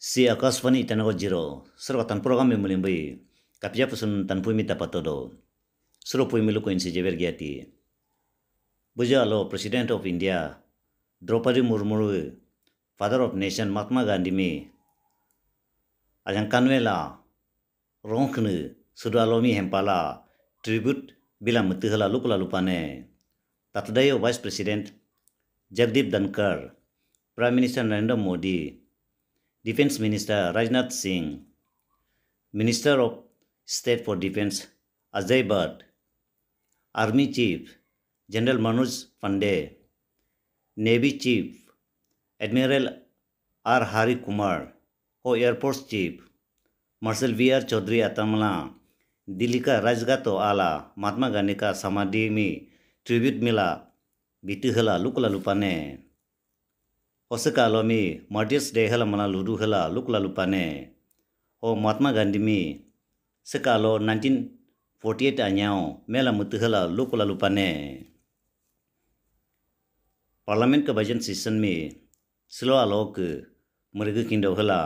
Si akas fani itan ko jiro, sarwa tan program mi mulimbi, kapja pusun tan pui mi tapatodo, suro pui mi lukuin si jeber giati. Buja lo President of India, Draupadi Murmuru, Father of Nation Mahatma Gandhi mi, ajang kanwela, rongkne, mi hempala, tribute bila mutuhala lupala lupane, tatdayo Vice President Jagdeep Dhankar, Prime Minister Narendra Modi, Defense Minister Rajnath Singh, Minister of State for Defense Ajay Bhatt, Army Chief General Manoj Pandey, Navy Chief Admiral R. Hari Kumar, और air force chief marshal V R Chaudhari अतमला दिल्ली का राजघाट आला महात्मा गांधी का समाधि में ट्रिब्यूट मिला बीती हला लुकला लुपाने Osaka lomi Martis de hela mana ludu hela lupa lupane. O Mahatma Gandhi mi seka lo 1948 anyao mela mutu hela lupa lalu Parliament ka bajan season mi silo alok merga kindo hela.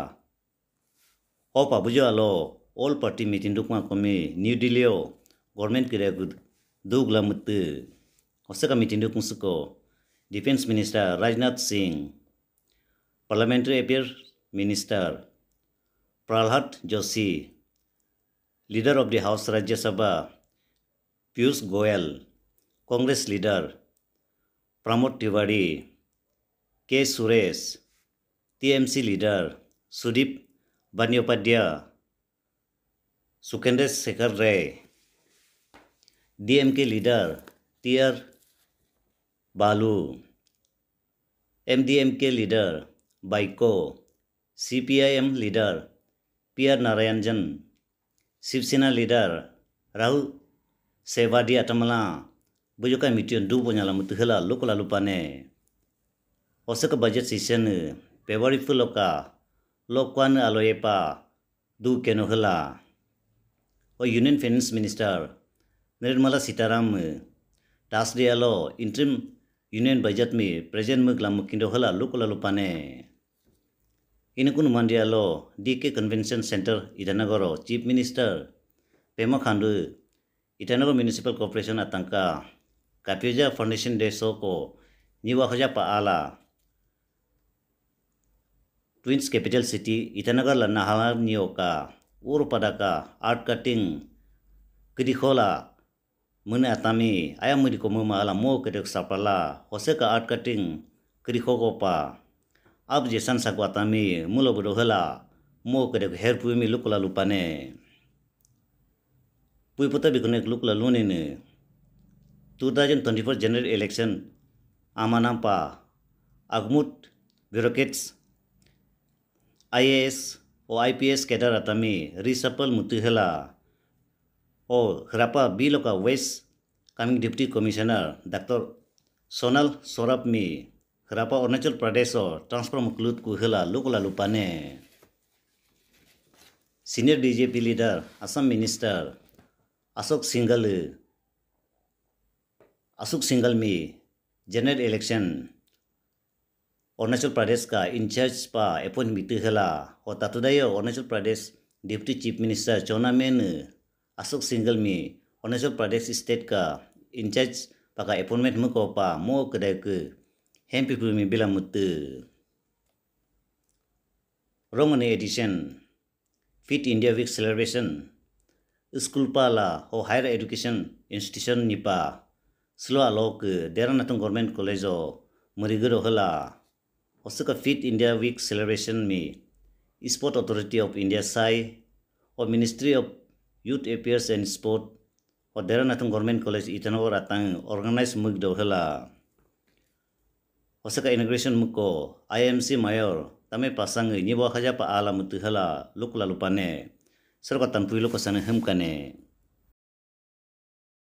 O pabujo alo all party meeting dukma komi New Delhi o government kira gud dugla mutu. Osaka meeting suko Defense Minister Rajnath Singh Parliamentary Affairs Minister Pralhad Joshi, Leader of the House Rajya Sabha Piyush Goyal, Congress Leader Pramod Tiwari, K. Suresh, TMC Leader Sudip Banyopadhyaya, Sukendra Sekhar Ray, DMK Leader T. R. Balu, MDMK Leader Baiko, CPM CPIM leader Pierre Narayanjan, Shiv Sena leader Rahul Sevadi Atamala, bujuka mitio du punya lamu loko luka lalu pane. Osaka budget season February fuloka lokwan aloyepa du kenohela. O Union Finance Minister Nirmala Sitaram टास्डे interim Union Union me present me मुग लामु hela loko lalu panen inikun mandia lo DK Convention Center Itanagoro Chief Minister Pema Khandu Itanagoro Municipal Corporation atangka Kapioja Foundation Deso ko Niwa Khaja Paala Twins Capital City Itanagoro la Nahalar Nioka Urupadaka Art Cutting Kirikola Mune Atami Ayamudikomu Maala Mo Kedek Sapala Hoseka Art Cutting Kirikokopa Kirikokopa abje sansak watami mulobodo hela mo kedek her puimi lukula lupane pui pota bikonek lukula lunine 2024 general election amanampa agmut bureaucrats IAS o IPS cadre atami reshuffle mutuhela o hrapa biloka west coming deputy commissioner dr Sonal सौरभ me Kerapa Arunachal Pradesh transfer mukulut kuhela lokal lupane. Senior BJP leader asam Minister Ashok Singhal Ashok Singhal me general election Arunachal Pradesh ka in charge pa appoint mitu hela ho tatudayo Arunachal Pradesh deputy chief minister Chona Men Ashok Singhal me Arunachal Pradesh state ka in charge pa ka appointment mukopa mo kedai ke hempi pumi bila mutu. Roman edition, fit India week celebration, school pala ho higher education institution nipa, slua lok, deran natung government college o, murigur ho osuka fit India week celebration mi, sport authority of India sai, ho ministry of youth affairs and sport, o deran natung government college itanawar atang organize mugdo dohela. Osaka Integration Muko, IMC Mayor, Tame Pasangi, Nibo Hajapa Alam Tuhala, Lukla Lupane, Serba Tampuilo Kosane Hemkane,